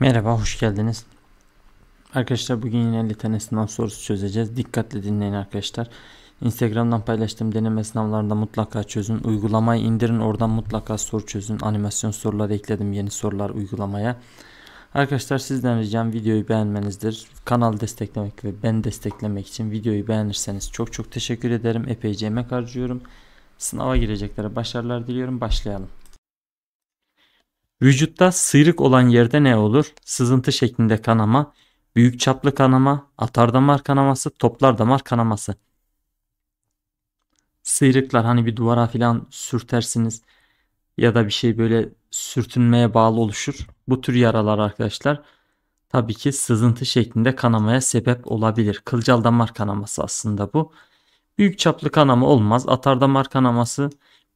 Merhaba, hoş geldiniz. Arkadaşlar bugün yine LTN sınav sorusu çözeceğiz. Dikkatle dinleyin arkadaşlar. Instagram'dan paylaştığım deneme sınavlarında mutlaka çözün. Uygulamayı indirin oradan mutlaka soru çözün. Animasyon soruları ekledim yeni sorular uygulamaya. Arkadaşlar sizden ricam videoyu beğenmenizdir. Kanal desteklemek ve ben desteklemek için videoyu beğenirseniz çok çok teşekkür ederim. Epeyce emek harcıyorum. Sınava gireceklere başarılar diliyorum. Başlayalım. Vücutta sıyrık olan yerde ne olur? Sızıntı şeklinde kanama, büyük çaplı kanama, atardamar kanaması, toplar damar kanaması. Sıyrıklar hani bir duvara filan sürtersiniz ya da bir şey böyle sürtünmeye bağlı oluşur. Bu tür yaralar arkadaşlar tabii ki sızıntı şeklinde kanamaya sebep olabilir. Kılcal damar kanaması aslında bu. Büyük çaplı kanama olmaz. Atardamar kanaması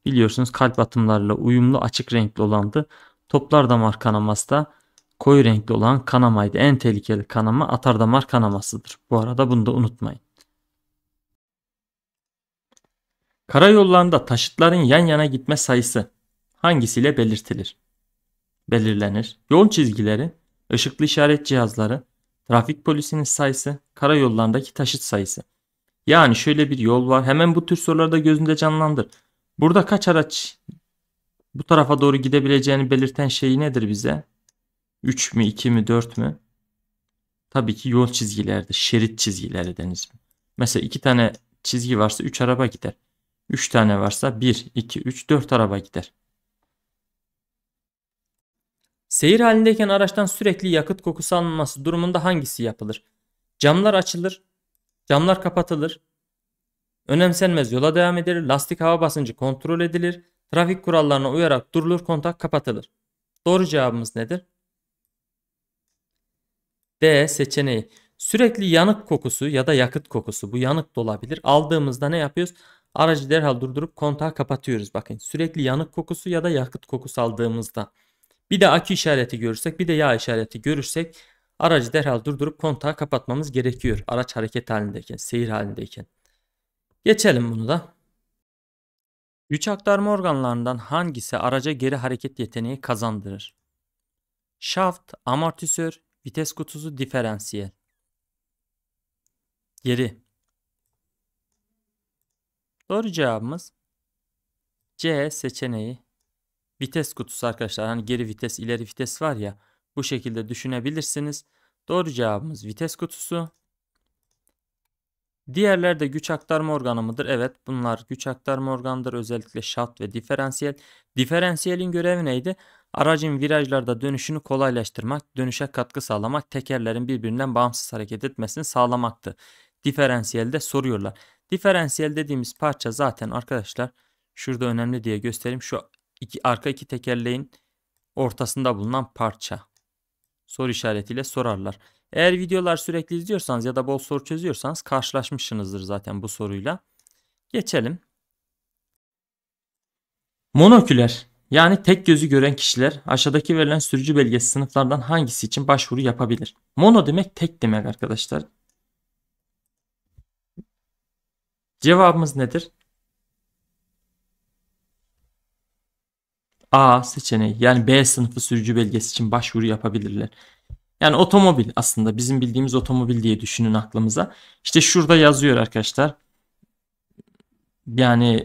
biliyorsunuz kalp atımlarıyla uyumlu açık renkli olandı. Toplar damar kanaması da koyu renkli olan kanamaydı. En tehlikeli kanama atar damar kanamasıdır. Bu arada bunu da unutmayın. Karayollarında taşıtların yan yana gitme sayısı hangisiyle belirtilir? Belirlenir. Yol çizgileri, ışıklı işaret cihazları, trafik polisinin sayısı, karayollarındaki taşıt sayısı. Yani şöyle bir yol var. Hemen bu tür sorularda gözünde canlandır. Burada kaç araç bu tarafa doğru gidebileceğini belirten şey nedir bize? 3 mü 2 mi 4 mü? Tabii ki yol çizgilerdi. Şerit çizgileri deniz mi? Mesela 2 tane çizgi varsa 3 araba gider. 3 tane varsa 1, 2, 3, 4 araba gider. Seyir halindeyken araçtan sürekli yakıt kokusu alınması durumunda hangisi yapılır? Camlar açılır, camlar kapatılır, önemsenmez yola devam edilir, lastik hava basıncı kontrol edilir, Trafik kurallarına uyarak durulur kontak kapatılır. Doğru cevabımız nedir? D seçeneği. Sürekli yanık kokusu ya da yakıt kokusu bu yanık da olabilir. Aldığımızda ne yapıyoruz? Aracı derhal durdurup kontağı kapatıyoruz. Bakın sürekli yanık kokusu ya da yakıt kokusu aldığımızda. Bir de akü işareti görürsek bir de yağ işareti görürsek aracı derhal durdurup kontağı kapatmamız gerekiyor. Araç hareket halindeyken, seyir halindeyken. Geçelim bunu da. Üç aktarma organlarından hangisi araca geri hareket yeteneği kazandırır? Şaft, amortisör, vites kutusu, diferansiyel. Geri. Doğru cevabımız C seçeneği. Vites kutusu arkadaşlar. Hani geri vites, ileri vites var ya. Bu şekilde düşünebilirsiniz. Doğru cevabımız vites kutusu. Diğerler de güç aktarma organı mıdır? Evet bunlar güç aktarma organıdır. Özellikle şaft ve diferansiyel. Diferansiyelin görevi neydi? Aracın virajlarda dönüşünü kolaylaştırmak, dönüşe katkı sağlamak, tekerlerin birbirinden bağımsız hareket etmesini sağlamaktı. Diferansiyelde soruyorlar. Diferansiyel dediğimiz parça zaten arkadaşlar şurada önemli diye göstereyim. Şu iki, arka iki tekerleğin ortasında bulunan parça. Soru işaretiyle sorarlar. Eğer videolar sürekli izliyorsanız ya da bol soru çözüyorsanız karşılaşmışsınızdır zaten bu soruyla. Geçelim. Monoküler yani tek gözü gören kişiler aşağıdaki verilen sürücü belgesi sınıflardan hangisi için başvuru yapabilir? Mono demek tek demek arkadaşlar. Cevabımız nedir? A seçeneği yani B sınıfı sürücü belgesi için başvuru yapabilirler. Yani otomobil aslında bizim bildiğimiz otomobil diye düşünün aklımıza. İşte şurada yazıyor arkadaşlar. Yani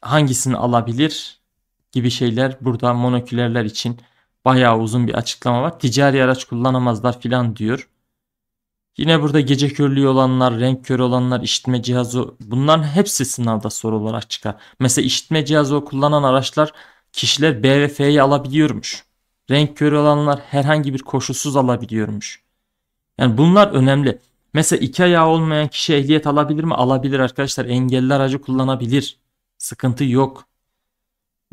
hangisini alabilir gibi şeyler burada monokülerler için bayağı uzun bir açıklama var. Ticari araç kullanamazlar filan diyor. Yine burada gece körlüğü olanlar, renk körü olanlar, işitme cihazı bunların hepsi sınavda soru olarak çıkar. Mesela işitme cihazı kullanan araçlar kişiler B ve F'yi alabiliyormuş renk körü olanlar herhangi bir koşulsuz alabiliyormuş. Yani bunlar önemli. Mesela iki ayağı olmayan kişi ehliyet alabilir mi? Alabilir arkadaşlar. Engelli aracı kullanabilir. Sıkıntı yok.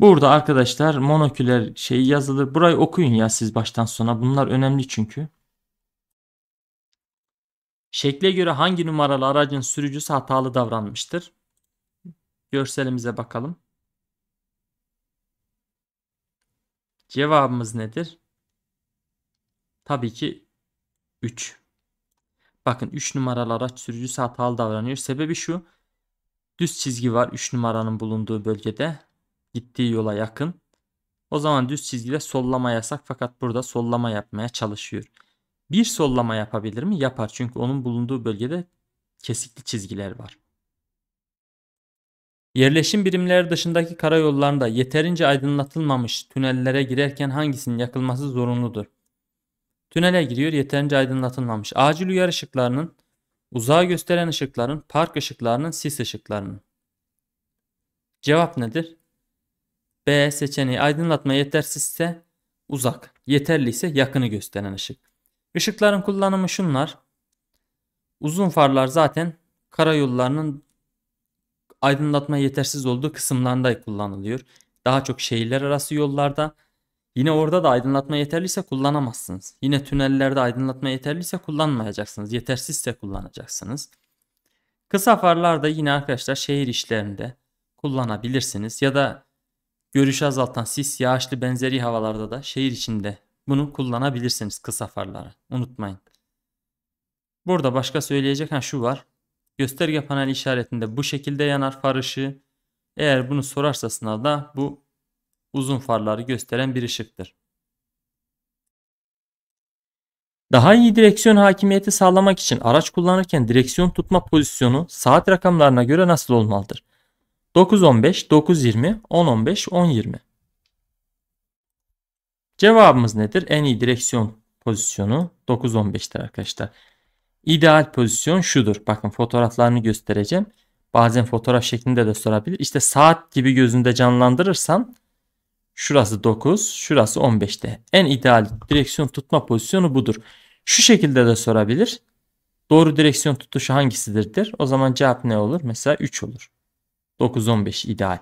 Burada arkadaşlar monoküler şeyi yazılır. Burayı okuyun ya siz baştan sona. Bunlar önemli çünkü. Şekle göre hangi numaralı aracın sürücüsü hatalı davranmıştır? Görselimize bakalım. Cevabımız nedir? Tabii ki 3. Bakın 3 numaralı araç sürücüsü hatalı davranıyor. Sebebi şu. Düz çizgi var 3 numaranın bulunduğu bölgede. Gittiği yola yakın. O zaman düz çizgide sollama yasak fakat burada sollama yapmaya çalışıyor. Bir sollama yapabilir mi? Yapar çünkü onun bulunduğu bölgede kesikli çizgiler var. Yerleşim birimleri dışındaki karayollarında yeterince aydınlatılmamış tünellere girerken hangisinin yakılması zorunludur? Tünele giriyor yeterince aydınlatılmamış. Acil uyarı ışıklarının, uzağa gösteren ışıkların, park ışıklarının, sis ışıklarının. Cevap nedir? B seçeneği aydınlatma yetersizse uzak, yeterli ise yakını gösteren ışık. Işıkların kullanımı şunlar. Uzun farlar zaten karayollarının aydınlatma yetersiz olduğu kısımlarında kullanılıyor. Daha çok şehirler arası yollarda yine orada da aydınlatma yeterliyse kullanamazsınız. Yine tünellerde aydınlatma yeterliyse kullanmayacaksınız. Yetersizse kullanacaksınız. Kısa farlar da yine arkadaşlar şehir işlerinde kullanabilirsiniz ya da görüşü azaltan sis, yağışlı benzeri havalarda da şehir içinde bunu kullanabilirsiniz kısa farları. Unutmayın. Burada başka söyleyecek ha şu var. Gösterge panel işaretinde bu şekilde yanar far ışığı. Eğer bunu sorarsa sınavda bu uzun farları gösteren bir ışıktır. Daha iyi direksiyon hakimiyeti sağlamak için araç kullanırken direksiyon tutma pozisyonu saat rakamlarına göre nasıl olmalıdır? 9.15, 9.20, 10.15, 10.20 Cevabımız nedir? En iyi direksiyon pozisyonu 9.15'tir arkadaşlar. İdeal pozisyon şudur. Bakın fotoğraflarını göstereceğim. Bazen fotoğraf şeklinde de sorabilir. İşte saat gibi gözünde canlandırırsan şurası 9, şurası 15'te. En ideal direksiyon tutma pozisyonu budur. Şu şekilde de sorabilir. Doğru direksiyon tutuşu hangisidirdir? O zaman cevap ne olur? Mesela 3 olur. 9-15 ideal.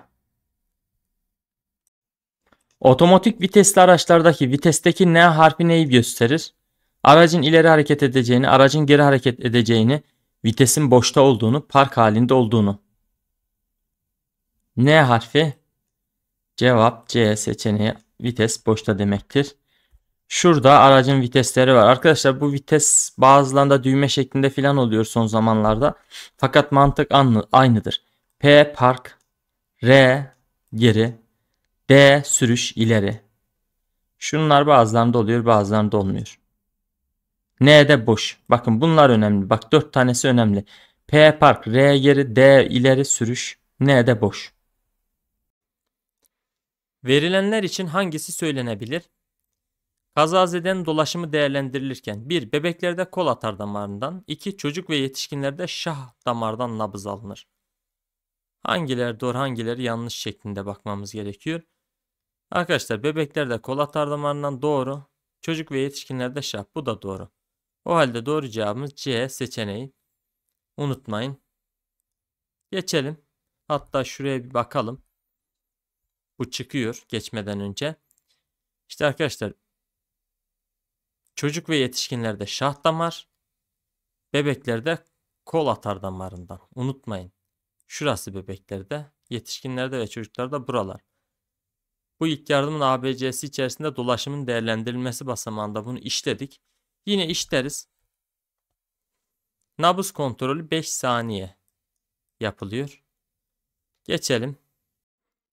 Otomatik vitesli araçlardaki vitesteki N harfi neyi gösterir? aracın ileri hareket edeceğini, aracın geri hareket edeceğini, vitesin boşta olduğunu, park halinde olduğunu. N harfi cevap C seçeneği vites boşta demektir. Şurada aracın vitesleri var. Arkadaşlar bu vites bazılarında düğme şeklinde filan oluyor son zamanlarda. Fakat mantık aynıdır. P park, R geri, D sürüş ileri. Şunlar bazılarında oluyor bazılarında olmuyor. N'de boş. Bakın bunlar önemli. Bak 4 tanesi önemli. P park, R geri, D ileri sürüş, N'de boş. Verilenler için hangisi söylenebilir? Kazazeden dolaşımı değerlendirilirken 1. Bebeklerde kol atar damarından 2. Çocuk ve yetişkinlerde şah damardan nabız alınır. Hangileri doğru hangileri yanlış şeklinde bakmamız gerekiyor. Arkadaşlar bebeklerde kol atar damarından doğru. Çocuk ve yetişkinlerde şah bu da doğru. O halde doğru cevabımız C seçeneği. Unutmayın. Geçelim. Hatta şuraya bir bakalım. Bu çıkıyor geçmeden önce. İşte arkadaşlar çocuk ve yetişkinlerde şah damar, bebeklerde kol atar damarından. Unutmayın. Şurası bebeklerde, yetişkinlerde ve çocuklarda buralar. Bu ilk yardımın ABC'si içerisinde dolaşımın değerlendirilmesi basamağında bunu işledik. Yine işleriz. Nabız kontrolü 5 saniye yapılıyor. Geçelim.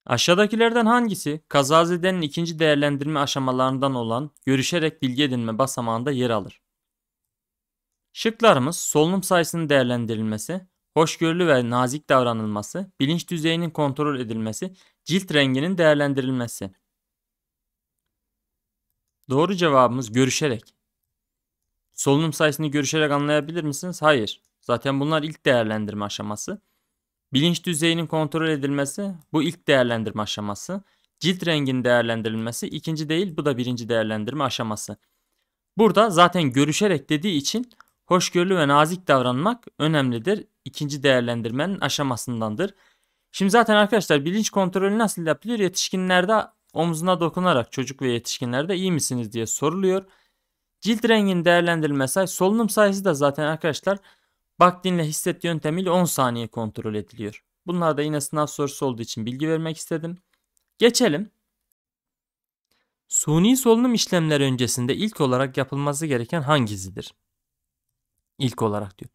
Aşağıdakilerden hangisi kazazedenin ikinci değerlendirme aşamalarından olan görüşerek bilgi edinme basamağında yer alır? Şıklarımız solunum sayısının değerlendirilmesi, hoşgörülü ve nazik davranılması, bilinç düzeyinin kontrol edilmesi, cilt renginin değerlendirilmesi. Doğru cevabımız görüşerek. Solunum sayısını görüşerek anlayabilir misiniz? Hayır. Zaten bunlar ilk değerlendirme aşaması. Bilinç düzeyinin kontrol edilmesi bu ilk değerlendirme aşaması. Cilt rengin değerlendirilmesi ikinci değil bu da birinci değerlendirme aşaması. Burada zaten görüşerek dediği için hoşgörülü ve nazik davranmak önemlidir. İkinci değerlendirmenin aşamasındandır. Şimdi zaten arkadaşlar bilinç kontrolü nasıl yapılıyor? Yetişkinlerde omzuna dokunarak çocuk ve yetişkinlerde iyi misiniz diye soruluyor. Cilt renginin değerlendirilmesi solunum sayısı da zaten arkadaşlar Baktinle hisset yöntemiyle 10 saniye kontrol ediliyor. Bunlar da yine sınav sorusu olduğu için bilgi vermek istedim. Geçelim. Suni solunum işlemleri öncesinde ilk olarak yapılması gereken hangisidir? İlk olarak diyor.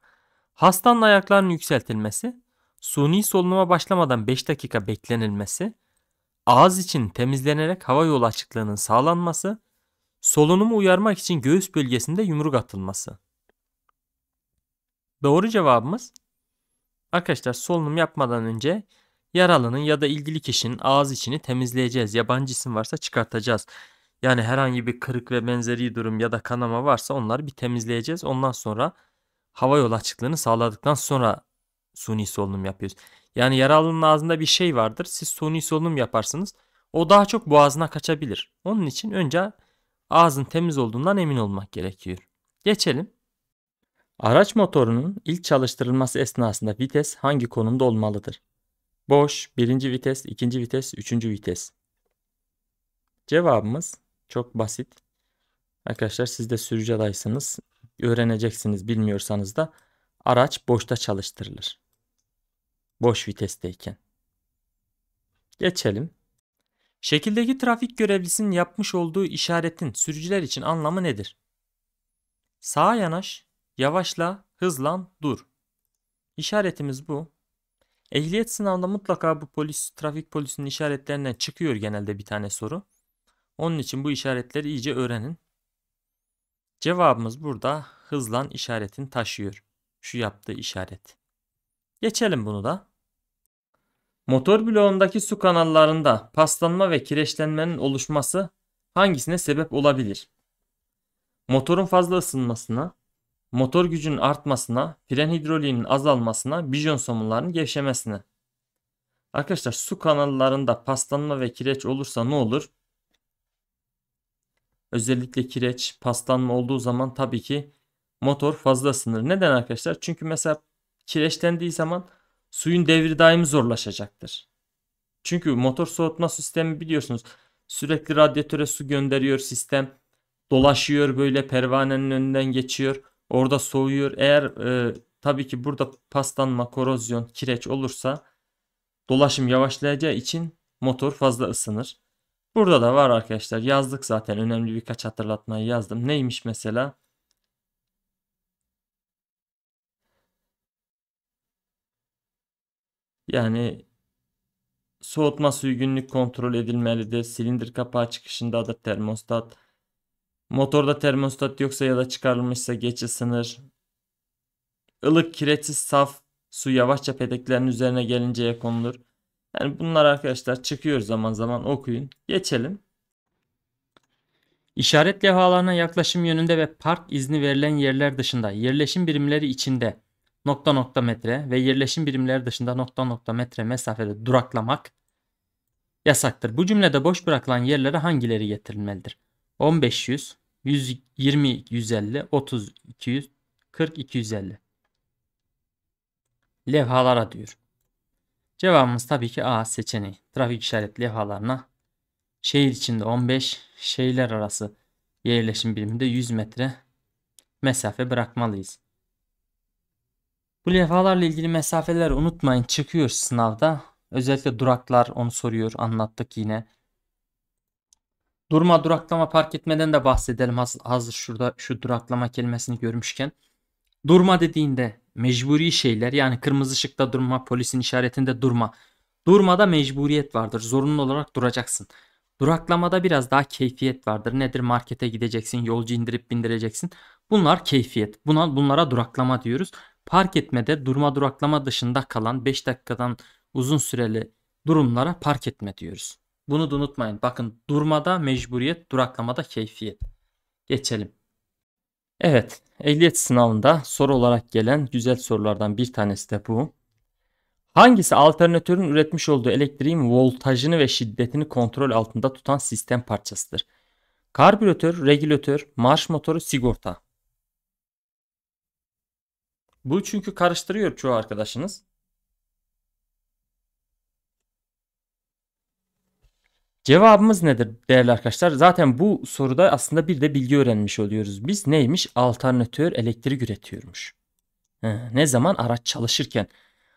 Hastanın ayaklarının yükseltilmesi, suni solunuma başlamadan 5 dakika beklenilmesi, ağız için temizlenerek hava yolu açıklığının sağlanması, Solunumu uyarmak için göğüs bölgesinde yumruk atılması. Doğru cevabımız arkadaşlar solunum yapmadan önce yaralının ya da ilgili kişinin ağız içini temizleyeceğiz. Yabancı isim varsa çıkartacağız. Yani herhangi bir kırık ve benzeri durum ya da kanama varsa onları bir temizleyeceğiz. Ondan sonra hava yolu açıklığını sağladıktan sonra suni solunum yapıyoruz. Yani yaralının ağzında bir şey vardır. Siz suni solunum yaparsınız. O daha çok boğazına kaçabilir. Onun için önce ağzın temiz olduğundan emin olmak gerekiyor. Geçelim. Araç motorunun ilk çalıştırılması esnasında vites hangi konumda olmalıdır? Boş, birinci vites, ikinci vites, üçüncü vites. Cevabımız çok basit. Arkadaşlar siz de sürücü adaysınız. Öğreneceksiniz bilmiyorsanız da araç boşta çalıştırılır. Boş vitesteyken. Geçelim. Şekildeki trafik görevlisinin yapmış olduğu işaretin sürücüler için anlamı nedir? Sağa yanaş, yavaşla, hızlan, dur. İşaretimiz bu. Ehliyet sınavında mutlaka bu polis, trafik polisinin işaretlerinden çıkıyor genelde bir tane soru. Onun için bu işaretleri iyice öğrenin. Cevabımız burada hızlan işaretini taşıyor. Şu yaptığı işaret. Geçelim bunu da. Motor bloğundaki su kanallarında paslanma ve kireçlenmenin oluşması hangisine sebep olabilir? Motorun fazla ısınmasına, motor gücünün artmasına, fren hidroliğinin azalmasına, bijon somunlarının gevşemesine. Arkadaşlar su kanallarında paslanma ve kireç olursa ne olur? Özellikle kireç, paslanma olduğu zaman tabii ki motor fazla ısınır. Neden arkadaşlar? Çünkü mesela kireçlendiği zaman suyun devri daimi zorlaşacaktır. Çünkü motor soğutma sistemi biliyorsunuz sürekli radyatöre su gönderiyor sistem. Dolaşıyor böyle pervanenin önünden geçiyor. Orada soğuyor. Eğer e, tabii ki burada paslanma, korozyon, kireç olursa dolaşım yavaşlayacağı için motor fazla ısınır. Burada da var arkadaşlar yazdık zaten önemli birkaç hatırlatmayı yazdım. Neymiş mesela? Yani soğutma suyu günlük kontrol edilmelidir. Silindir kapağı çıkışında da termostat. Motorda termostat yoksa ya da çıkarılmışsa geç ısınır. Ilık kireçsiz saf su yavaşça pedeklerin üzerine gelinceye konulur. Yani bunlar arkadaşlar çıkıyor zaman zaman okuyun. Geçelim. İşaret levhalarına yaklaşım yönünde ve park izni verilen yerler dışında yerleşim birimleri içinde nokta nokta metre ve yerleşim birimleri dışında nokta nokta metre mesafede duraklamak yasaktır. Bu cümlede boş bırakılan yerlere hangileri getirilmelidir? 1500, 120, 150, 30, 200, 40, 250. Levhalara diyor. Cevabımız tabii ki A seçeneği. Trafik işaret levhalarına şehir içinde 15, şehirler arası yerleşim biriminde 100 metre mesafe bırakmalıyız. Bu levhalarla ilgili mesafeler unutmayın çıkıyor sınavda. Özellikle duraklar onu soruyor anlattık yine. Durma duraklama park etmeden de bahsedelim hazır şurada şu duraklama kelimesini görmüşken. Durma dediğinde mecburi şeyler yani kırmızı ışıkta durma, polisin işaretinde durma. Durmada mecburiyet vardır. Zorunlu olarak duracaksın. Duraklamada biraz daha keyfiyet vardır. Nedir? Markete gideceksin, yolcu indirip bindireceksin. Bunlar keyfiyet. Buna bunlara duraklama diyoruz. Park etmede durma duraklama dışında kalan 5 dakikadan uzun süreli durumlara park etme diyoruz. Bunu da unutmayın. Bakın durmada mecburiyet, duraklamada keyfiyet. Geçelim. Evet, ehliyet sınavında soru olarak gelen güzel sorulardan bir tanesi de bu. Hangisi alternatörün üretmiş olduğu elektriğin voltajını ve şiddetini kontrol altında tutan sistem parçasıdır? Karbüratör, regülatör, marş motoru, sigorta. Bu çünkü karıştırıyor çoğu arkadaşınız. Cevabımız nedir değerli arkadaşlar? Zaten bu soruda aslında bir de bilgi öğrenmiş oluyoruz. Biz neymiş? Alternatör elektrik üretiyormuş. ne zaman? Araç çalışırken.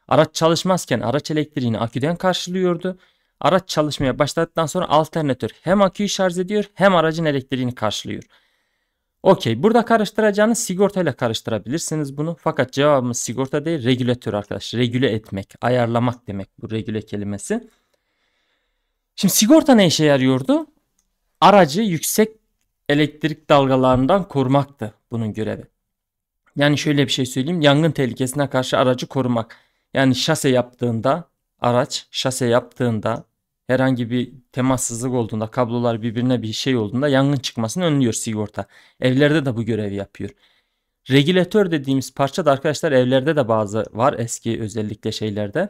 Araç çalışmazken araç elektriğini aküden karşılıyordu. Araç çalışmaya başladıktan sonra alternatör hem aküyü şarj ediyor hem aracın elektriğini karşılıyor. Okey burada karıştıracağınız sigortayla karıştırabilirsiniz bunu. Fakat cevabımız sigorta değil regülatör arkadaşlar. Regüle etmek, ayarlamak demek bu regüle kelimesi. Şimdi sigorta ne işe yarıyordu? Aracı yüksek elektrik dalgalarından korumaktı bunun görevi. Yani şöyle bir şey söyleyeyim. Yangın tehlikesine karşı aracı korumak. Yani şase yaptığında araç şase yaptığında herhangi bir temassızlık olduğunda kablolar birbirine bir şey olduğunda yangın çıkmasını önlüyor sigorta. Evlerde de bu görevi yapıyor. Regülatör dediğimiz parça da arkadaşlar evlerde de bazı var eski özellikle şeylerde.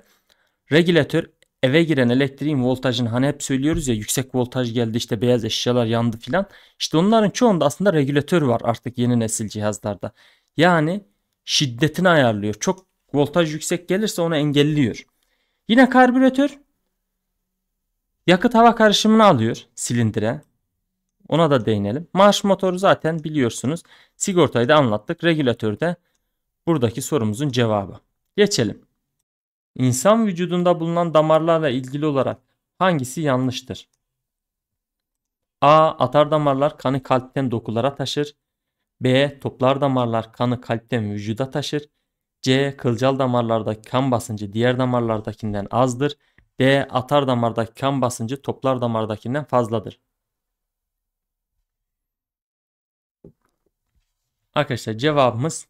Regülatör eve giren elektriğin voltajını hani hep söylüyoruz ya yüksek voltaj geldi işte beyaz eşyalar yandı filan. İşte onların çoğunda aslında regülatör var artık yeni nesil cihazlarda. Yani şiddetini ayarlıyor. Çok voltaj yüksek gelirse onu engelliyor. Yine karbüratör Yakıt hava karışımını alıyor silindire. Ona da değinelim. Marş motoru zaten biliyorsunuz. Sigortayı da anlattık. Regülatör de buradaki sorumuzun cevabı. Geçelim. İnsan vücudunda bulunan damarlarla ilgili olarak hangisi yanlıştır? A. Atar damarlar kanı kalpten dokulara taşır. B. Toplar damarlar kanı kalpten vücuda taşır. C. Kılcal damarlardaki kan basıncı diğer damarlardakinden azdır. D. Atar damardaki kan basıncı toplar damardakinden fazladır. Arkadaşlar cevabımız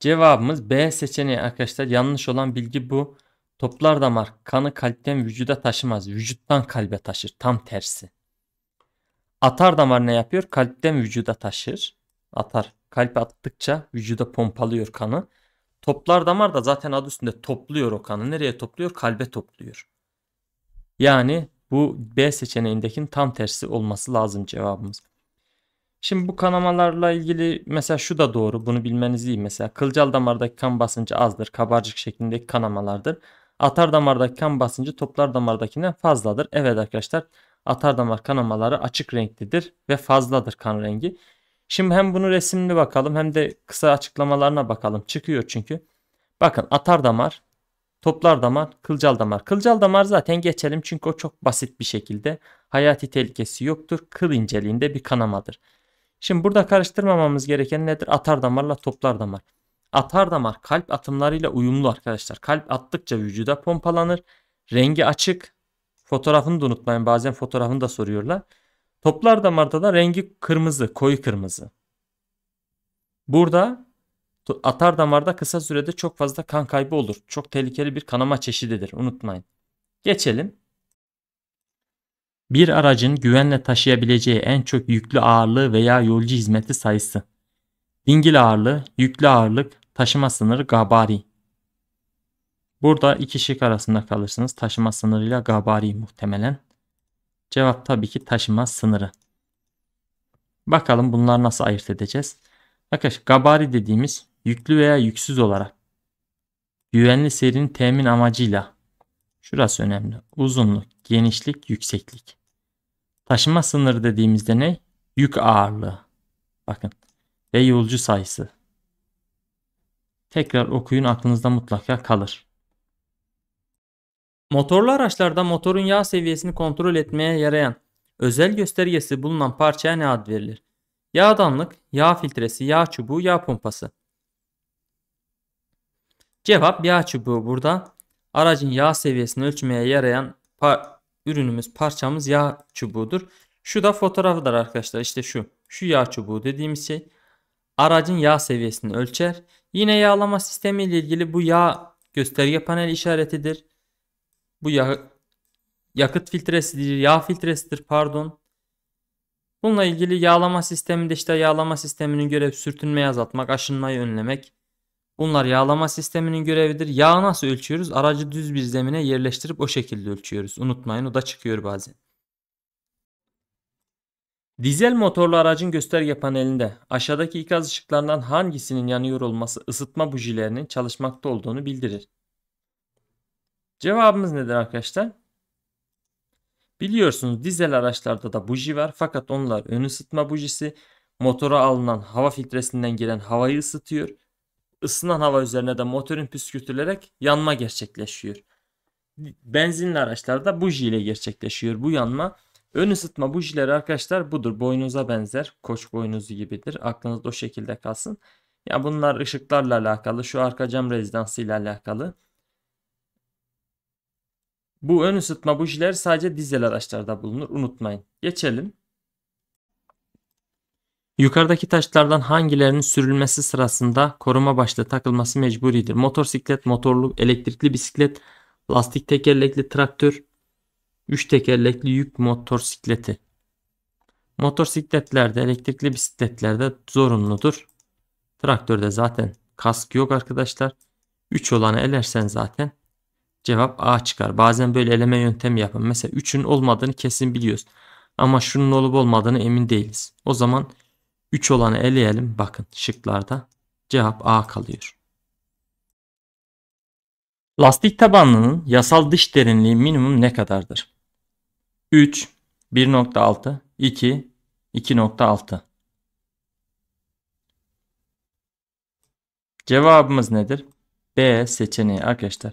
Cevabımız B seçeneği arkadaşlar yanlış olan bilgi bu. Toplar damar kanı kalpten vücuda taşımaz. Vücuttan kalbe taşır. Tam tersi. Atar damar ne yapıyor? Kalpten vücuda taşır. Atar. Kalp attıkça vücuda pompalıyor kanı. Toplar damar da zaten adı üstünde topluyor o kanı. Nereye topluyor? Kalbe topluyor. Yani bu B seçeneğindekinin tam tersi olması lazım cevabımız. Şimdi bu kanamalarla ilgili mesela şu da doğru. Bunu bilmeniz iyi. Mesela kılcal damardaki kan basıncı azdır. Kabarcık şeklindeki kanamalardır. Atar damardaki kan basıncı toplar damardakinden fazladır. Evet arkadaşlar atar damar kanamaları açık renklidir ve fazladır kan rengi. Şimdi hem bunu resimli bakalım hem de kısa açıklamalarına bakalım. Çıkıyor çünkü. Bakın atar damar, toplar damar, kılcal damar. Kılcal damar zaten geçelim çünkü o çok basit bir şekilde. Hayati tehlikesi yoktur. Kıl inceliğinde bir kanamadır. Şimdi burada karıştırmamamız gereken nedir? Atar damarla toplar damar. Atar damar kalp atımlarıyla uyumlu arkadaşlar. Kalp attıkça vücuda pompalanır. Rengi açık. Fotoğrafını da unutmayın. Bazen fotoğrafını da soruyorlar. Toplar damarda da rengi kırmızı, koyu kırmızı. Burada atar damarda kısa sürede çok fazla kan kaybı olur. Çok tehlikeli bir kanama çeşididir. Unutmayın. Geçelim. Bir aracın güvenle taşıyabileceği en çok yüklü ağırlığı veya yolcu hizmeti sayısı. Dingil ağırlığı, yüklü ağırlık, taşıma sınırı gabari. Burada iki şık arasında kalırsınız. Taşıma sınırıyla gabari muhtemelen. Cevap tabii ki taşıma sınırı. Bakalım bunlar nasıl ayırt edeceğiz? Arkadaşlar gabari dediğimiz yüklü veya yüksüz olarak güvenli serinin temin amacıyla şurası önemli. Uzunluk, genişlik, yükseklik. Taşıma sınırı dediğimizde ne? Yük ağırlığı. Bakın. Ve yolcu sayısı. Tekrar okuyun aklınızda mutlaka kalır. Motorlu araçlarda motorun yağ seviyesini kontrol etmeye yarayan özel göstergesi bulunan parçaya ne ad verilir? Yağdanlık, yağ filtresi, yağ çubuğu, yağ pompası. Cevap yağ çubuğu burada. Aracın yağ seviyesini ölçmeye yarayan par ürünümüz, parçamız yağ çubuğudur. Şu da fotoğrafıdır arkadaşlar. İşte şu. Şu yağ çubuğu dediğimiz şey aracın yağ seviyesini ölçer. Yine yağlama sistemi ile ilgili bu yağ gösterge panel işaretidir. Bu ya yakıt filtresidir, yağ filtresidir pardon. Bununla ilgili yağlama sisteminde işte yağlama sisteminin görev sürtünmeyi azaltmak, aşınmayı önlemek. Bunlar yağlama sisteminin görevidir. Yağı nasıl ölçüyoruz? Aracı düz bir zemine yerleştirip o şekilde ölçüyoruz. Unutmayın o da çıkıyor bazen. Dizel motorlu aracın gösterge panelinde aşağıdaki ikaz ışıklarından hangisinin yanıyor olması ısıtma bujilerinin çalışmakta olduğunu bildirir. Cevabımız nedir arkadaşlar? Biliyorsunuz dizel araçlarda da buji var fakat onlar ön ısıtma bujisi motora alınan hava filtresinden gelen havayı ısıtıyor. Isınan hava üzerine de motorun püskürtülerek yanma gerçekleşiyor. Benzinli araçlarda buji ile gerçekleşiyor bu yanma. Ön ısıtma bujileri arkadaşlar budur. Boynuza benzer. Koç boynuzu gibidir. Aklınızda o şekilde kalsın. Ya bunlar ışıklarla alakalı. Şu arka cam rezidansı ile alakalı. Bu ön ısıtma bujiler sadece dizel araçlarda bulunur unutmayın. Geçelim. Yukarıdaki taşlardan hangilerinin sürülmesi sırasında koruma başlığı takılması mecburidir? Motorsiklet, motorlu, elektrikli bisiklet, lastik tekerlekli traktör, 3 tekerlekli yük motorsikleti. Motorsikletlerde, elektrikli bisikletlerde zorunludur. Traktörde zaten kask yok arkadaşlar. 3 olanı elersen zaten Cevap A çıkar. Bazen böyle eleme yöntemi yapın. Mesela 3'ün olmadığını kesin biliyoruz. Ama şunun olup olmadığını emin değiliz. O zaman 3 olanı eleyelim. Bakın şıklarda cevap A kalıyor. Lastik tabanlının yasal dış derinliği minimum ne kadardır? 3, 1.6, 2, 2.6. Cevabımız nedir? B seçeneği arkadaşlar.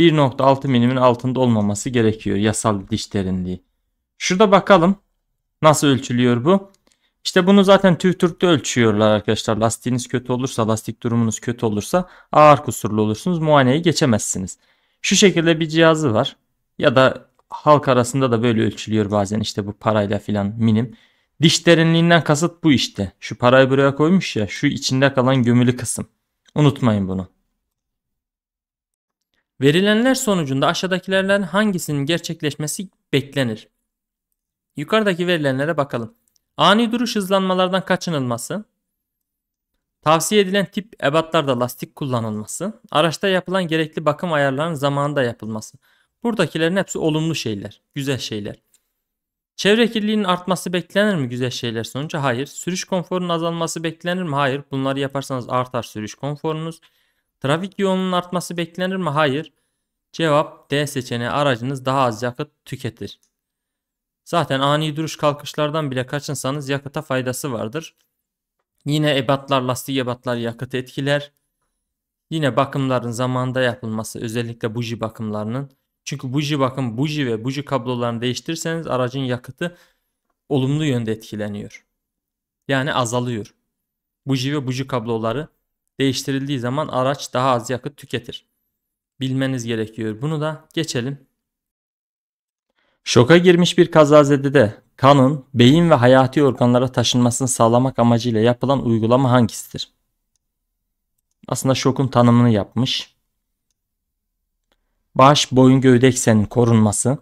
1.6 milimin altında olmaması gerekiyor yasal diş derinliği. Şurada bakalım nasıl ölçülüyor bu. İşte bunu zaten TÜV ölçüyorlar arkadaşlar. Lastiğiniz kötü olursa, lastik durumunuz kötü olursa ağır kusurlu olursunuz. Muayeneyi geçemezsiniz. Şu şekilde bir cihazı var. Ya da halk arasında da böyle ölçülüyor bazen işte bu parayla filan minim. Diş derinliğinden kasıt bu işte. Şu parayı buraya koymuş ya şu içinde kalan gömülü kısım. Unutmayın bunu. Verilenler sonucunda aşağıdakilerden hangisinin gerçekleşmesi beklenir? Yukarıdaki verilenlere bakalım. Ani duruş hızlanmalardan kaçınılması, tavsiye edilen tip ebatlarda lastik kullanılması, araçta yapılan gerekli bakım ayarlarının zamanında yapılması. Buradakilerin hepsi olumlu şeyler, güzel şeyler. Çevre kirliliğinin artması beklenir mi güzel şeyler sonucu? Hayır. Sürüş konforunun azalması beklenir mi? Hayır. Bunları yaparsanız artar sürüş konforunuz. Trafik yoğunluğunun artması beklenir mi? Hayır. Cevap D seçeneği aracınız daha az yakıt tüketir. Zaten ani duruş kalkışlardan bile kaçınsanız yakıta faydası vardır. Yine ebatlar, lastik ebatlar yakıtı etkiler. Yine bakımların zamanında yapılması özellikle buji bakımlarının. Çünkü buji bakım, buji ve buji kablolarını değiştirirseniz aracın yakıtı olumlu yönde etkileniyor. Yani azalıyor. Buji ve buji kabloları değiştirildiği zaman araç daha az yakıt tüketir. Bilmeniz gerekiyor. Bunu da geçelim. Şoka girmiş bir kazazedede kanın beyin ve hayati organlara taşınmasını sağlamak amacıyla yapılan uygulama hangisidir? Aslında şokun tanımını yapmış. Baş, boyun, gövde eksenin korunması,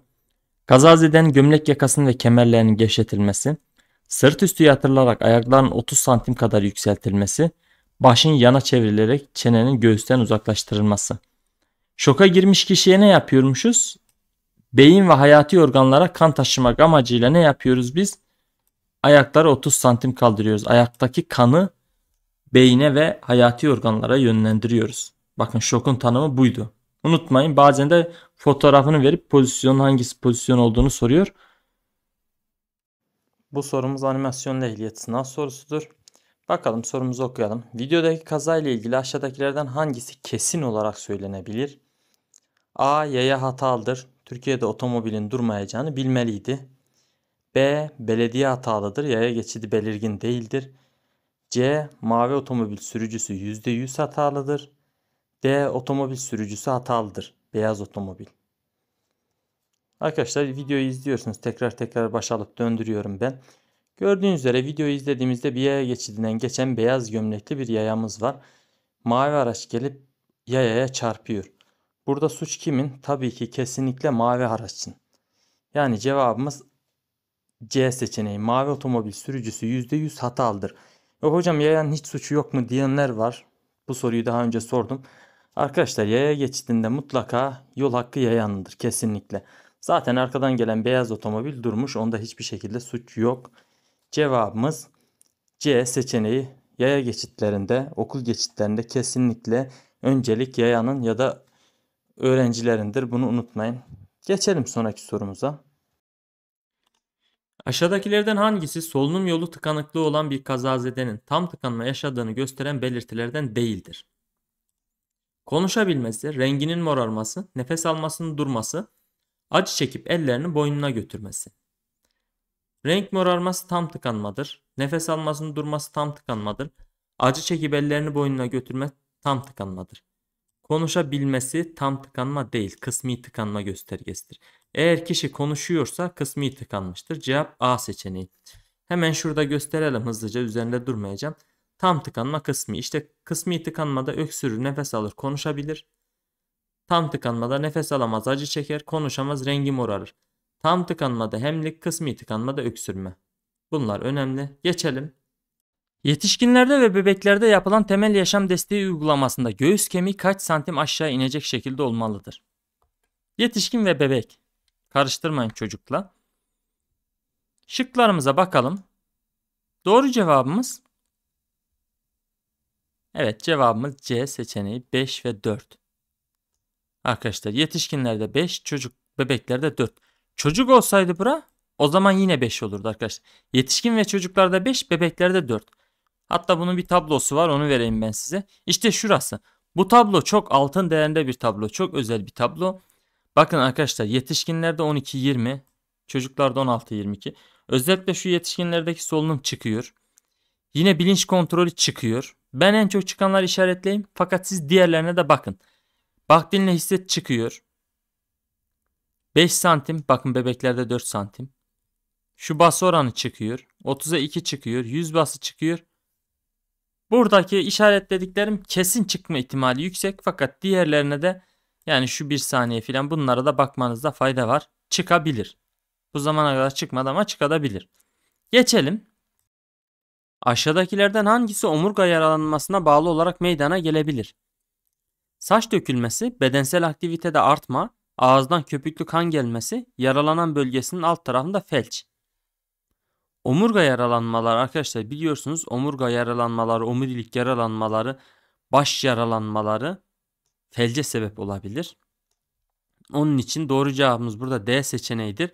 kazazedenin gömlek yakasının ve kemerlerinin gevşetilmesi, sırt üstü yatırılarak ayakların 30 santim kadar yükseltilmesi Başın yana çevrilerek çenenin göğüsten uzaklaştırılması. Şoka girmiş kişiye ne yapıyormuşuz? Beyin ve hayati organlara kan taşımak amacıyla ne yapıyoruz biz? Ayakları 30 santim kaldırıyoruz. Ayaktaki kanı beyine ve hayati organlara yönlendiriyoruz. Bakın şokun tanımı buydu. Unutmayın bazen de fotoğrafını verip pozisyon hangisi pozisyon olduğunu soruyor. Bu sorumuz animasyon ehliyet sınav sorusudur. Bakalım sorumuzu okuyalım. Videodaki kaza ile ilgili aşağıdakilerden hangisi kesin olarak söylenebilir? A. Yaya hatalıdır. Türkiye'de otomobilin durmayacağını bilmeliydi. B. Belediye hatalıdır. Yaya geçidi belirgin değildir. C. Mavi otomobil sürücüsü %100 hatalıdır. D. Otomobil sürücüsü hatalıdır. Beyaz otomobil. Arkadaşlar videoyu izliyorsunuz. Tekrar tekrar baş alıp döndürüyorum ben. Gördüğünüz üzere videoyu izlediğimizde bir yaya geçidinden geçen beyaz gömlekli bir yayamız var. Mavi araç gelip yayaya çarpıyor. Burada suç kimin? Tabii ki kesinlikle mavi araçın. Yani cevabımız C seçeneği. Mavi otomobil sürücüsü %100 hatalıdır. Yok e hocam yayan hiç suçu yok mu diyenler var. Bu soruyu daha önce sordum. Arkadaşlar yaya geçidinde mutlaka yol hakkı yayanındır kesinlikle. Zaten arkadan gelen beyaz otomobil durmuş. Onda hiçbir şekilde suç yok. Cevabımız C seçeneği yaya geçitlerinde, okul geçitlerinde kesinlikle öncelik yayanın ya da öğrencilerindir. Bunu unutmayın. Geçelim sonraki sorumuza. Aşağıdakilerden hangisi solunum yolu tıkanıklığı olan bir kazazedenin tam tıkanma yaşadığını gösteren belirtilerden değildir? Konuşabilmesi, renginin morarması, nefes almasının durması, acı çekip ellerini boynuna götürmesi. Renk morarması tam tıkanmadır. Nefes almasının durması tam tıkanmadır. Acı çekip ellerini boynuna götürme tam tıkanmadır. Konuşabilmesi tam tıkanma değil, kısmi tıkanma göstergesidir. Eğer kişi konuşuyorsa kısmi tıkanmıştır. Cevap A seçeneği. Hemen şurada gösterelim hızlıca üzerinde durmayacağım. Tam tıkanma kısmi. İşte kısmi tıkanmada öksürür, nefes alır, konuşabilir. Tam tıkanmada nefes alamaz, acı çeker, konuşamaz, rengi morarır. Tam tıkanmada hemlik, kısmi tıkanmada öksürme. Bunlar önemli. Geçelim. Yetişkinlerde ve bebeklerde yapılan temel yaşam desteği uygulamasında göğüs kemiği kaç santim aşağı inecek şekilde olmalıdır? Yetişkin ve bebek. Karıştırmayın çocukla. Şıklarımıza bakalım. Doğru cevabımız Evet cevabımız C seçeneği 5 ve 4. Arkadaşlar yetişkinlerde 5, çocuk bebeklerde 4. Çocuk olsaydı bura o zaman yine 5 olurdu arkadaşlar. Yetişkin ve çocuklarda 5, bebeklerde 4. Hatta bunun bir tablosu var onu vereyim ben size. İşte şurası. Bu tablo çok altın değerinde bir tablo. Çok özel bir tablo. Bakın arkadaşlar yetişkinlerde 12-20, çocuklarda 16-22. Özellikle şu yetişkinlerdeki solunum çıkıyor. Yine bilinç kontrolü çıkıyor. Ben en çok çıkanları işaretleyeyim fakat siz diğerlerine de bakın. Bak dinle hisset çıkıyor. 5 santim. Bakın bebeklerde 4 santim. Şu bas oranı çıkıyor. 30'a 2 çıkıyor. 100 bası çıkıyor. Buradaki işaretlediklerim kesin çıkma ihtimali yüksek. Fakat diğerlerine de yani şu 1 saniye filan bunlara da bakmanızda fayda var. Çıkabilir. Bu zamana kadar çıkmadı ama çıkabilir. Geçelim. Aşağıdakilerden hangisi omurga yaralanmasına bağlı olarak meydana gelebilir? Saç dökülmesi, bedensel aktivitede artma, ağızdan köpüklü kan gelmesi, yaralanan bölgesinin alt tarafında felç. Omurga yaralanmaları arkadaşlar biliyorsunuz omurga yaralanmaları, omurilik yaralanmaları, baş yaralanmaları felce sebep olabilir. Onun için doğru cevabımız burada D seçeneğidir.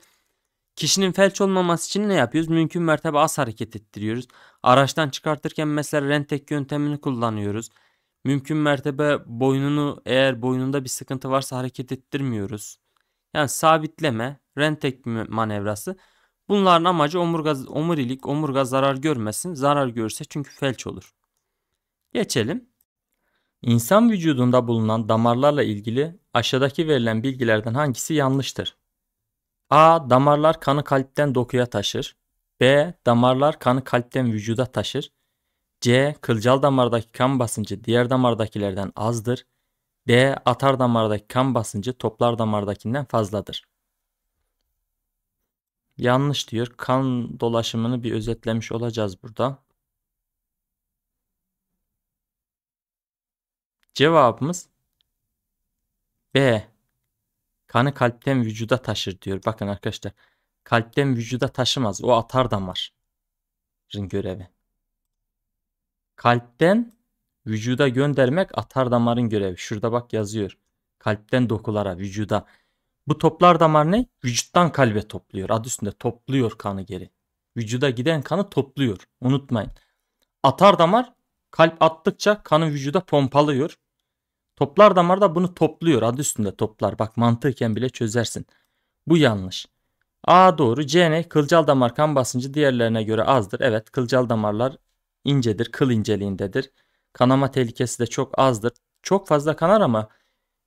Kişinin felç olmaması için ne yapıyoruz? Mümkün mertebe az hareket ettiriyoruz. Araçtan çıkartırken mesela rentek yöntemini kullanıyoruz. Mümkün mertebe boynunu eğer boynunda bir sıkıntı varsa hareket ettirmiyoruz. Yani sabitleme, rentek manevrası. Bunların amacı omurga, omurilik, omurga zarar görmesin. Zarar görse çünkü felç olur. Geçelim. İnsan vücudunda bulunan damarlarla ilgili aşağıdaki verilen bilgilerden hangisi yanlıştır? A. Damarlar kanı kalpten dokuya taşır. B. Damarlar kanı kalpten vücuda taşır. C. Kılcal damardaki kan basıncı diğer damardakilerden azdır. D. Atar damardaki kan basıncı toplar damardakinden fazladır. Yanlış diyor. Kan dolaşımını bir özetlemiş olacağız burada. Cevabımız B. Kanı kalpten vücuda taşır diyor. Bakın arkadaşlar kalpten vücuda taşımaz. O atar damarın görevi. Kalpten vücuda göndermek atar damarın görevi. Şurada bak yazıyor. Kalpten dokulara, vücuda. Bu toplar damar ne? Vücuttan kalbe topluyor. Adı üstünde topluyor kanı geri. Vücuda giden kanı topluyor. Unutmayın. Atar damar kalp attıkça kanı vücuda pompalıyor. Toplar damar da bunu topluyor. Adı üstünde toplar. Bak mantıken bile çözersin. Bu yanlış. A doğru. C ne? Kılcal damar kan basıncı diğerlerine göre azdır. Evet kılcal damarlar incedir, kıl inceliğindedir. Kanama tehlikesi de çok azdır. Çok fazla kanar ama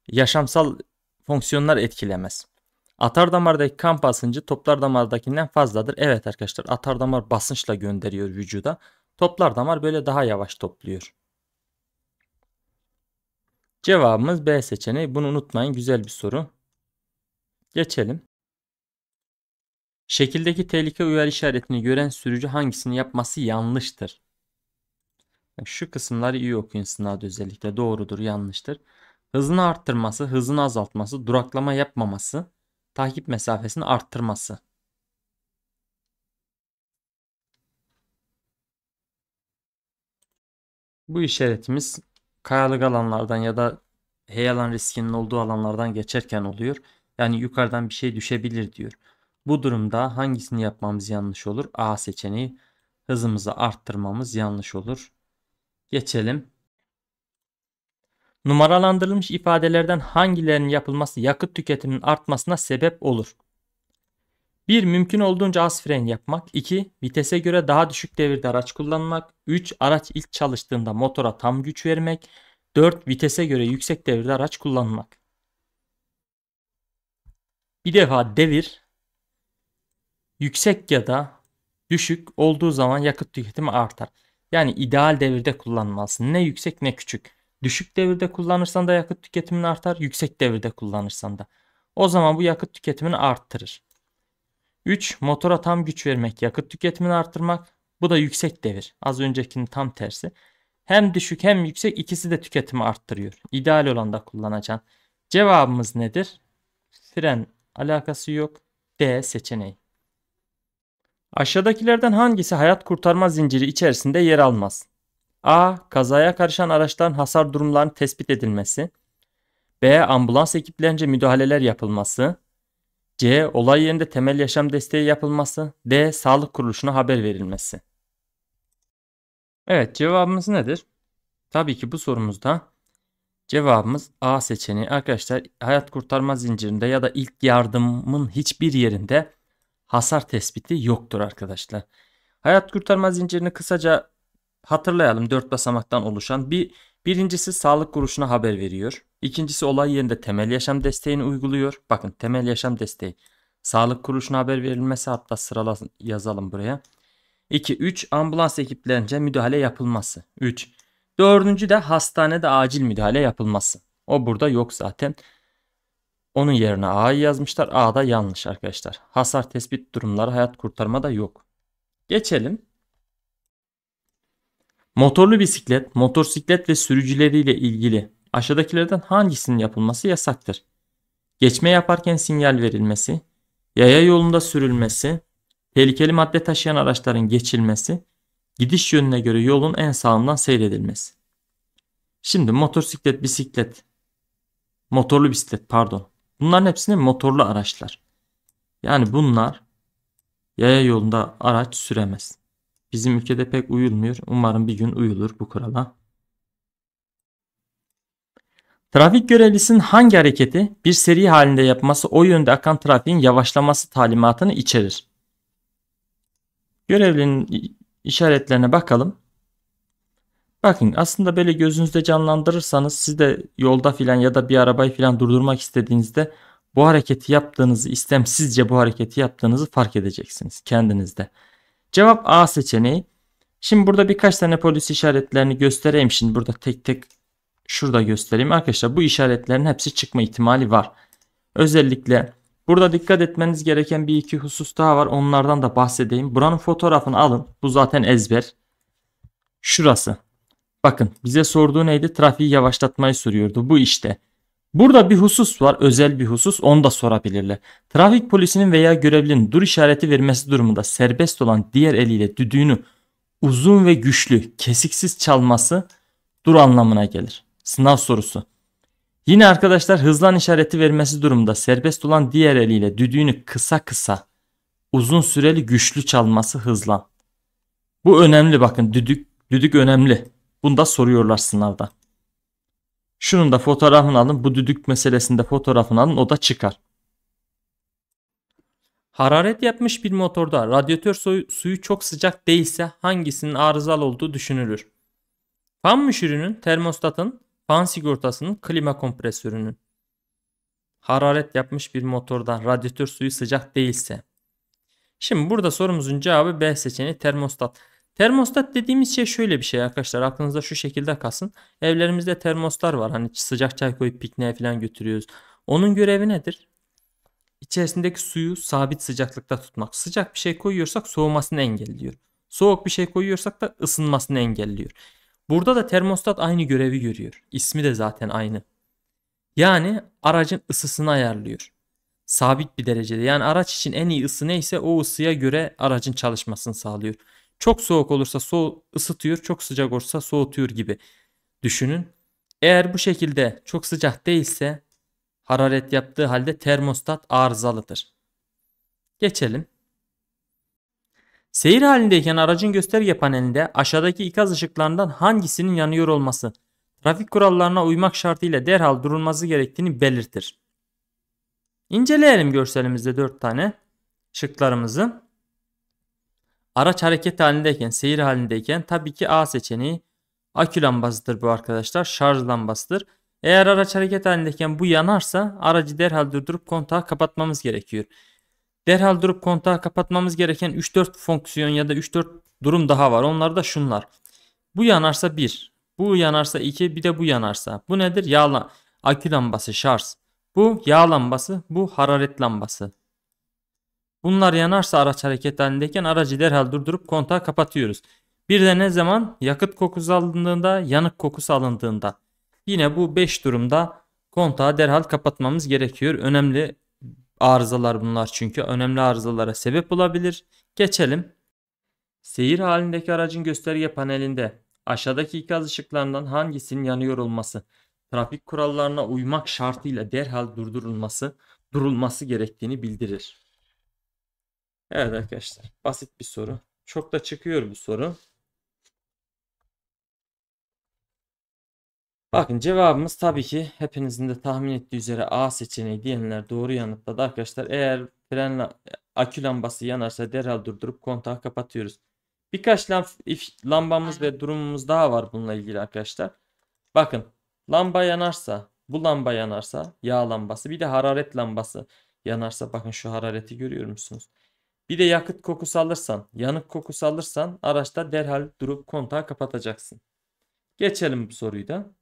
yaşamsal fonksiyonlar etkilemez. Atar damardaki kan basıncı toplar damardakinden fazladır. Evet arkadaşlar atar damar basınçla gönderiyor vücuda. Toplar damar böyle daha yavaş topluyor. Cevabımız B seçeneği. Bunu unutmayın güzel bir soru. Geçelim. Şekildeki tehlike uyarı işaretini gören sürücü hangisini yapması yanlıştır? Şu kısımlar iyi okuyun sınavda özellikle doğrudur yanlıştır. Hızını arttırması, hızını azaltması, duraklama yapmaması, takip mesafesini arttırması. Bu işaretimiz kayalık alanlardan ya da heyelan riskinin olduğu alanlardan geçerken oluyor. Yani yukarıdan bir şey düşebilir diyor. Bu durumda hangisini yapmamız yanlış olur? A seçeneği hızımızı arttırmamız yanlış olur. Geçelim. Numaralandırılmış ifadelerden hangilerinin yapılması yakıt tüketiminin artmasına sebep olur? 1. Mümkün olduğunca az fren yapmak. 2. Vitese göre daha düşük devirde araç kullanmak. 3. Araç ilk çalıştığında motora tam güç vermek. 4. Vitese göre yüksek devirde araç kullanmak. Bir defa devir yüksek ya da düşük olduğu zaman yakıt tüketimi artar. Yani ideal devirde kullanmalısın. Ne yüksek ne küçük. Düşük devirde kullanırsan da yakıt tüketimin artar. Yüksek devirde kullanırsan da. O zaman bu yakıt tüketimini arttırır. 3. Motora tam güç vermek, yakıt tüketimini arttırmak. Bu da yüksek devir. Az öncekinin tam tersi. Hem düşük hem yüksek ikisi de tüketimi arttırıyor. İdeal olan da kullanacaksın. Cevabımız nedir? Fren alakası yok. D seçeneği. Aşağıdakilerden hangisi hayat kurtarma zinciri içerisinde yer almaz? A. Kazaya karışan araçların hasar durumlarının tespit edilmesi. B. Ambulans ekiplerince müdahaleler yapılması. C. Olay yerinde temel yaşam desteği yapılması. D. Sağlık kuruluşuna haber verilmesi. Evet cevabımız nedir? Tabii ki bu sorumuzda cevabımız A seçeneği. Arkadaşlar hayat kurtarma zincirinde ya da ilk yardımın hiçbir yerinde hasar tespiti yoktur arkadaşlar. Hayat kurtarma zincirini kısaca hatırlayalım. Dört basamaktan oluşan bir birincisi sağlık kuruluşuna haber veriyor. İkincisi olay yerinde temel yaşam desteğini uyguluyor. Bakın temel yaşam desteği. Sağlık kuruluşuna haber verilmesi hatta sırala yazalım buraya. 2. 3. Ambulans ekiplerince müdahale yapılması. 3. Dördüncü de hastanede acil müdahale yapılması. O burada yok zaten. Onun yerine A'yı yazmışlar. A da yanlış arkadaşlar. Hasar tespit durumları hayat kurtarma da yok. Geçelim. Motorlu bisiklet, motosiklet ve sürücüleriyle ilgili aşağıdakilerden hangisinin yapılması yasaktır? Geçme yaparken sinyal verilmesi, yaya yolunda sürülmesi, tehlikeli madde taşıyan araçların geçilmesi, gidiş yönüne göre yolun en sağından seyredilmesi. Şimdi motosiklet, bisiklet, motorlu bisiklet pardon. Bunların hepsini motorlu araçlar. Yani bunlar yaya yolunda araç süremez. Bizim ülkede pek uyulmuyor. Umarım bir gün uyulur bu kurala. Trafik görevlisinin hangi hareketi bir seri halinde yapması o yönde akan trafiğin yavaşlaması talimatını içerir. Görevlinin işaretlerine bakalım. Bakın aslında böyle gözünüzde canlandırırsanız siz de yolda filan ya da bir arabayı filan durdurmak istediğinizde bu hareketi yaptığınızı istemsizce bu hareketi yaptığınızı fark edeceksiniz kendinizde. Cevap A seçeneği. Şimdi burada birkaç tane polis işaretlerini göstereyim. Şimdi burada tek tek şurada göstereyim. Arkadaşlar bu işaretlerin hepsi çıkma ihtimali var. Özellikle burada dikkat etmeniz gereken bir iki husus daha var. Onlardan da bahsedeyim. Buranın fotoğrafını alın. Bu zaten ezber. Şurası. Bakın bize sorduğu neydi? Trafiği yavaşlatmayı soruyordu. Bu işte. Burada bir husus var, özel bir husus. Onu da sorabilirler. Trafik polisinin veya görevlinin dur işareti vermesi durumunda serbest olan diğer eliyle düdüğünü uzun ve güçlü, kesiksiz çalması dur anlamına gelir. Sınav sorusu. Yine arkadaşlar hızlan işareti vermesi durumunda serbest olan diğer eliyle düdüğünü kısa kısa, uzun süreli güçlü çalması hızlan. Bu önemli bakın düdük, düdük önemli. Bunu da soruyorlar sınavda. Şunun da fotoğrafını alın. Bu düdük meselesinde fotoğrafını alın. O da çıkar. Hararet yapmış bir motorda radyatör suyu, çok sıcak değilse hangisinin arızalı olduğu düşünülür. Fan müşürünün, termostatın, fan sigortasının, klima kompresörünün. Hararet yapmış bir motorda radyatör suyu sıcak değilse. Şimdi burada sorumuzun cevabı B seçeneği termostat. Termostat dediğimiz şey şöyle bir şey arkadaşlar aklınızda şu şekilde kalsın. Evlerimizde termoslar var hani sıcak çay koyup pikniğe falan götürüyoruz. Onun görevi nedir? İçerisindeki suyu sabit sıcaklıkta tutmak. Sıcak bir şey koyuyorsak soğumasını engelliyor. Soğuk bir şey koyuyorsak da ısınmasını engelliyor. Burada da termostat aynı görevi görüyor. İsmi de zaten aynı. Yani aracın ısısını ayarlıyor. Sabit bir derecede yani araç için en iyi ısı neyse o ısıya göre aracın çalışmasını sağlıyor. Çok soğuk olursa so ısıtıyor, çok sıcak olursa soğutuyor gibi düşünün. Eğer bu şekilde çok sıcak değilse hararet yaptığı halde termostat arızalıdır. Geçelim. Seyir halindeyken aracın gösterge panelinde aşağıdaki ikaz ışıklarından hangisinin yanıyor olması trafik kurallarına uymak şartıyla derhal durulması gerektiğini belirtir. İnceleyelim görselimizde 4 tane şıklarımızı. Araç hareket halindeyken, seyir halindeyken tabii ki A seçeneği akü lambasıdır bu arkadaşlar. Şarj lambasıdır. Eğer araç hareket halindeyken bu yanarsa aracı derhal durdurup kontağı kapatmamız gerekiyor. Derhal durup kontağı kapatmamız gereken 3-4 fonksiyon ya da 3-4 durum daha var. Onlar da şunlar. Bu yanarsa 1, bu yanarsa 2, bir de bu yanarsa. Bu nedir? Yağla akü lambası şarj. Bu yağ lambası, bu hararet lambası. Bunlar yanarsa araç hareket halindeyken aracı derhal durdurup kontağı kapatıyoruz. Bir de ne zaman? Yakıt kokusu alındığında, yanık kokusu alındığında. Yine bu 5 durumda kontağı derhal kapatmamız gerekiyor. Önemli arızalar bunlar çünkü önemli arızalara sebep olabilir. Geçelim. Seyir halindeki aracın gösterge panelinde aşağıdaki ikaz ışıklarından hangisinin yanıyor olması, trafik kurallarına uymak şartıyla derhal durdurulması, durulması gerektiğini bildirir. Evet arkadaşlar basit bir soru. Çok da çıkıyor bu soru. Bakın cevabımız tabii ki hepinizin de tahmin ettiği üzere A seçeneği diyenler doğru yanıtladı arkadaşlar. Eğer fren akü lambası yanarsa derhal durdurup kontağı kapatıyoruz. Birkaç lamp, lambamız ve durumumuz daha var bununla ilgili arkadaşlar. Bakın lamba yanarsa bu lamba yanarsa yağ lambası bir de hararet lambası yanarsa bakın şu harareti görüyor musunuz? Bir de yakıt kokusu alırsan, yanık kokusu alırsan araçta derhal durup kontağı kapatacaksın. Geçelim bu soruyu da.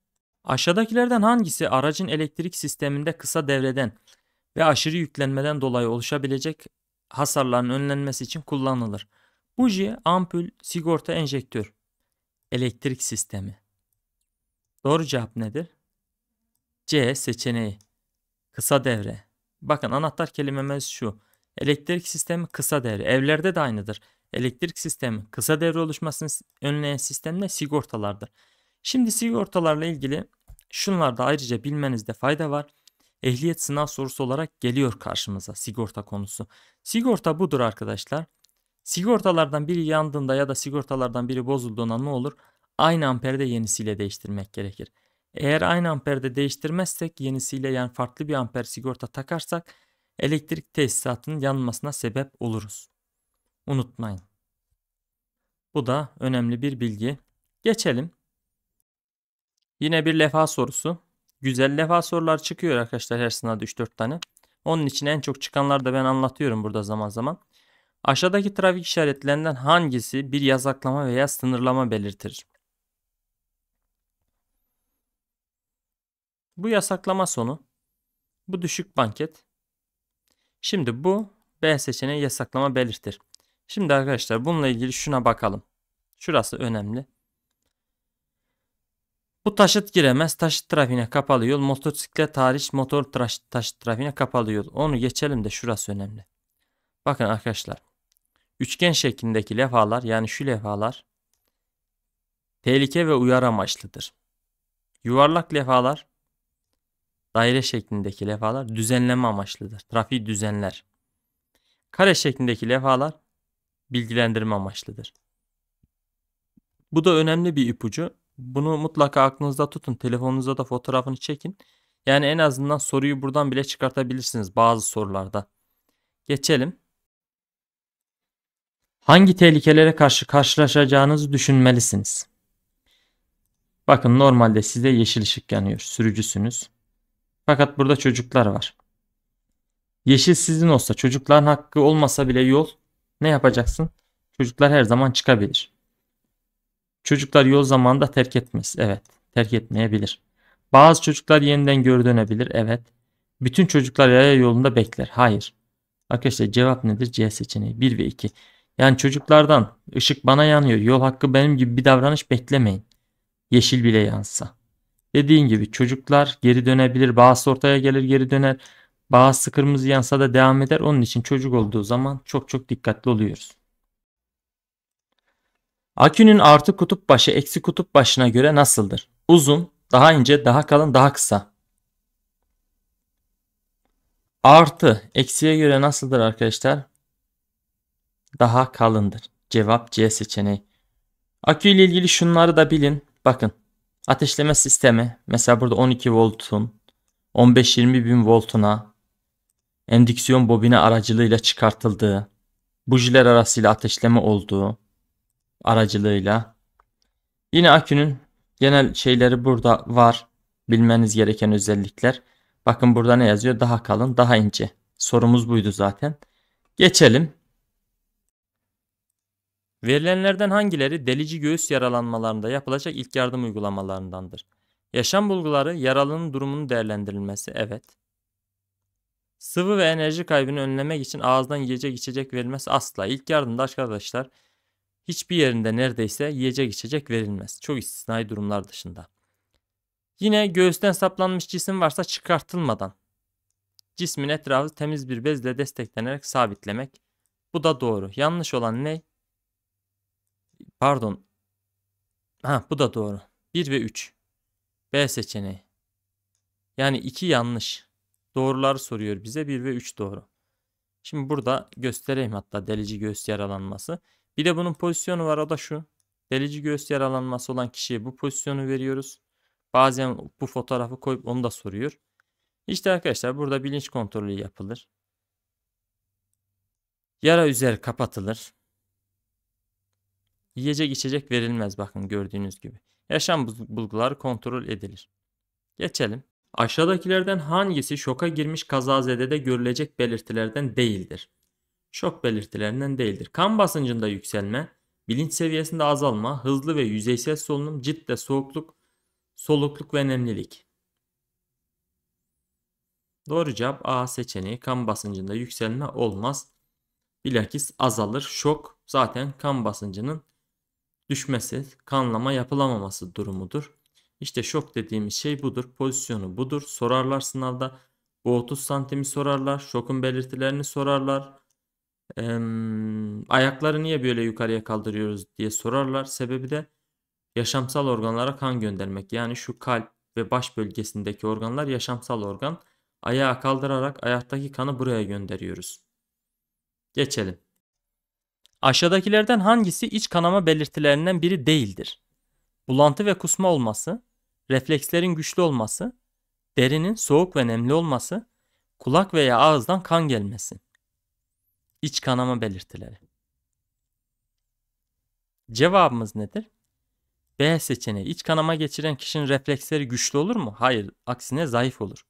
Aşağıdakilerden hangisi aracın elektrik sisteminde kısa devreden ve aşırı yüklenmeden dolayı oluşabilecek hasarların önlenmesi için kullanılır? Buji, ampul, sigorta, enjektör. Elektrik sistemi. Doğru cevap nedir? C seçeneği. Kısa devre. Bakın anahtar kelimemiz şu. Elektrik sistemi kısa devre. Evlerde de aynıdır. Elektrik sistemi kısa devre oluşmasını önleyen sistem de sigortalardır. Şimdi sigortalarla ilgili şunlarda ayrıca bilmenizde fayda var. Ehliyet sınav sorusu olarak geliyor karşımıza sigorta konusu. Sigorta budur arkadaşlar. Sigortalardan biri yandığında ya da sigortalardan biri bozulduğunda ne olur? Aynı amperde yenisiyle değiştirmek gerekir. Eğer aynı amperde değiştirmezsek yenisiyle yani farklı bir amper sigorta takarsak elektrik tesisatının yanmasına sebep oluruz. Unutmayın. Bu da önemli bir bilgi. Geçelim. Yine bir lefa sorusu. Güzel lefa sorular çıkıyor arkadaşlar her sınavda 3-4 tane. Onun için en çok çıkanlar da ben anlatıyorum burada zaman zaman. Aşağıdaki trafik işaretlerinden hangisi bir yasaklama veya sınırlama belirtir? Bu yasaklama sonu. Bu düşük banket. Şimdi bu B seçeneği yasaklama belirtir. Şimdi arkadaşlar bununla ilgili şuna bakalım. Şurası önemli. Bu taşıt giremez. Taşıt trafiğine kapalı yol. Motosiklet hariç motor taşıt, taşıt trafiğine kapalı yol. Onu geçelim de şurası önemli. Bakın arkadaşlar. Üçgen şeklindeki levhalar yani şu levhalar tehlike ve uyarı amaçlıdır. Yuvarlak levhalar Daire şeklindeki levhalar düzenleme amaçlıdır. Trafiği düzenler. Kare şeklindeki levhalar bilgilendirme amaçlıdır. Bu da önemli bir ipucu. Bunu mutlaka aklınızda tutun. telefonunuzda da fotoğrafını çekin. Yani en azından soruyu buradan bile çıkartabilirsiniz bazı sorularda. Geçelim. Hangi tehlikelere karşı karşılaşacağınızı düşünmelisiniz. Bakın normalde size yeşil ışık yanıyor. Sürücüsünüz. Fakat burada çocuklar var. Yeşil sizin olsa çocukların hakkı olmasa bile yol ne yapacaksın? Çocuklar her zaman çıkabilir. Çocuklar yol zamanında terk etmez. Evet terk etmeyebilir. Bazı çocuklar yeniden geri dönebilir. Evet. Bütün çocuklar yaya yolunda bekler. Hayır. Arkadaşlar cevap nedir? C seçeneği 1 ve 2. Yani çocuklardan ışık bana yanıyor. Yol hakkı benim gibi bir davranış beklemeyin. Yeşil bile yansa. Dediğin gibi çocuklar geri dönebilir. Bazısı ortaya gelir geri döner. Bazısı kırmızı yansa da devam eder. Onun için çocuk olduğu zaman çok çok dikkatli oluyoruz. Akünün artı kutup başı eksi kutup başına göre nasıldır? Uzun, daha ince, daha kalın, daha kısa. Artı eksiye göre nasıldır arkadaşlar? Daha kalındır. Cevap C seçeneği. Akü ile ilgili şunları da bilin. Bakın Ateşleme sistemi mesela burada 12 voltun 15-20 bin voltuna endüksiyon bobini aracılığıyla çıkartıldığı, bujiler arasıyla ateşleme olduğu aracılığıyla. Yine akünün genel şeyleri burada var. Bilmeniz gereken özellikler. Bakın burada ne yazıyor? Daha kalın, daha ince. Sorumuz buydu zaten. Geçelim. Verilenlerden hangileri delici göğüs yaralanmalarında yapılacak ilk yardım uygulamalarındandır? Yaşam bulguları, yaralının durumunun değerlendirilmesi, evet. Sıvı ve enerji kaybını önlemek için ağızdan yiyecek içecek verilmez asla. İlk yardımda arkadaşlar hiçbir yerinde neredeyse yiyecek içecek verilmez. Çok istisnai durumlar dışında. Yine göğüsten saplanmış cisim varsa çıkartılmadan cismin etrafı temiz bir bezle desteklenerek sabitlemek. Bu da doğru. Yanlış olan ne? Pardon. Ha bu da doğru. 1 ve 3. B seçeneği. Yani 2 yanlış. Doğruları soruyor bize. 1 ve 3 doğru. Şimdi burada göstereyim hatta delici göğüs yaralanması. Bir de bunun pozisyonu var o da şu. Delici göğüs yaralanması olan kişiye bu pozisyonu veriyoruz. Bazen bu fotoğrafı koyup onu da soruyor. İşte arkadaşlar burada bilinç kontrolü yapılır. Yara üzeri kapatılır. Yiyecek içecek verilmez bakın gördüğünüz gibi. Yaşam bulguları kontrol edilir. Geçelim. Aşağıdakilerden hangisi şoka girmiş kazazedede görülecek belirtilerden değildir? Şok belirtilerinden değildir. Kan basıncında yükselme, bilinç seviyesinde azalma, hızlı ve yüzeysel solunum, cidde soğukluk, solukluk ve nemlilik. Doğru cevap A seçeneği kan basıncında yükselme olmaz. Bilakis azalır. Şok zaten kan basıncının düşmesi, kanlama yapılamaması durumudur. İşte şok dediğimiz şey budur. Pozisyonu budur. Sorarlar sınavda. Bu 30 santimi sorarlar. Şokun belirtilerini sorarlar. Ee, ayakları niye böyle yukarıya kaldırıyoruz diye sorarlar. Sebebi de yaşamsal organlara kan göndermek. Yani şu kalp ve baş bölgesindeki organlar yaşamsal organ. Ayağa kaldırarak ayaktaki kanı buraya gönderiyoruz. Geçelim. Aşağıdakilerden hangisi iç kanama belirtilerinden biri değildir? Bulantı ve kusma olması, reflekslerin güçlü olması, derinin soğuk ve nemli olması, kulak veya ağızdan kan gelmesi. İç kanama belirtileri. Cevabımız nedir? B seçeneği iç kanama geçiren kişinin refleksleri güçlü olur mu? Hayır, aksine zayıf olur.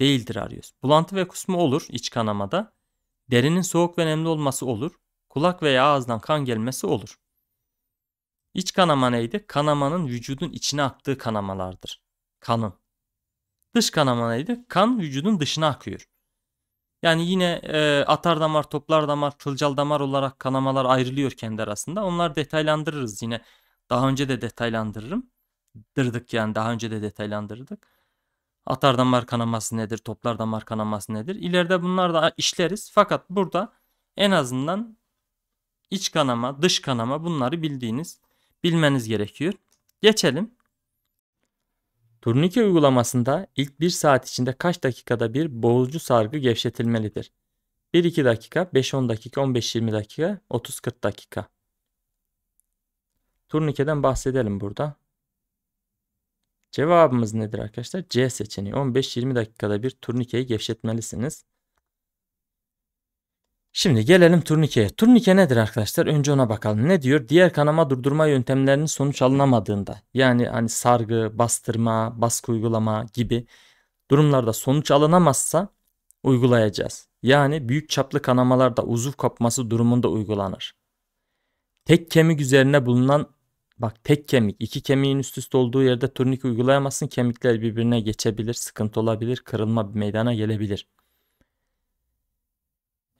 Değildir arıyoruz. Bulantı ve kusma olur iç kanamada. Derinin soğuk ve nemli olması olur kulak veya ağızdan kan gelmesi olur. İç kanama neydi? Kanamanın vücudun içine aktığı kanamalardır. Kanın. Dış kanama neydi? Kan vücudun dışına akıyor. Yani yine e, atar damar, toplar damar, kılcal damar olarak kanamalar ayrılıyor kendi arasında. Onlar detaylandırırız yine. Daha önce de detaylandırırım. Dırdık yani daha önce de detaylandırdık. Atar damar kanaması nedir? Toplar damar kanaması nedir? İleride bunlar da işleriz. Fakat burada en azından iç kanama, dış kanama bunları bildiğiniz, bilmeniz gerekiyor. Geçelim. Turnike uygulamasında ilk 1 saat içinde kaç dakikada bir boğucu sargı gevşetilmelidir? 1-2 dakika, 5-10 dakika, 15-20 dakika, 30-40 dakika. Turnikeden bahsedelim burada. Cevabımız nedir arkadaşlar? C seçeneği. 15-20 dakikada bir turnikeyi gevşetmelisiniz. Şimdi gelelim turnikeye. Turnike nedir arkadaşlar? Önce ona bakalım. Ne diyor? Diğer kanama durdurma yöntemlerinin sonuç alınamadığında yani hani sargı, bastırma, baskı uygulama gibi durumlarda sonuç alınamazsa uygulayacağız. Yani büyük çaplı kanamalarda uzuv kapması durumunda uygulanır. Tek kemik üzerine bulunan bak tek kemik iki kemiğin üst üste olduğu yerde turnike uygulayamazsın. Kemikler birbirine geçebilir, sıkıntı olabilir, kırılma meydana gelebilir.